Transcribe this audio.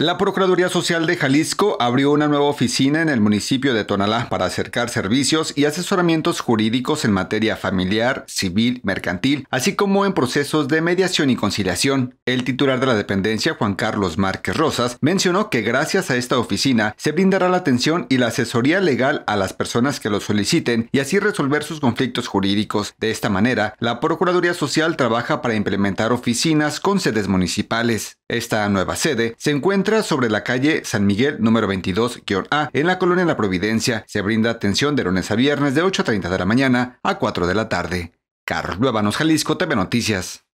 La Procuraduría Social de Jalisco abrió una nueva oficina en el municipio de Tonalá para acercar servicios y asesoramientos jurídicos en materia familiar, civil, mercantil, así como en procesos de mediación y conciliación. El titular de la dependencia, Juan Carlos Márquez Rosas, mencionó que gracias a esta oficina se brindará la atención y la asesoría legal a las personas que lo soliciten y así resolver sus conflictos jurídicos. De esta manera, la Procuraduría Social trabaja para implementar oficinas con sedes municipales. Esta nueva sede se encuentra sobre la calle San Miguel número 22-A en la colonia La Providencia. Se brinda atención de lunes a viernes de 8.30 de la mañana a 4 de la tarde. Carlos Luévanos Jalisco, TV Noticias.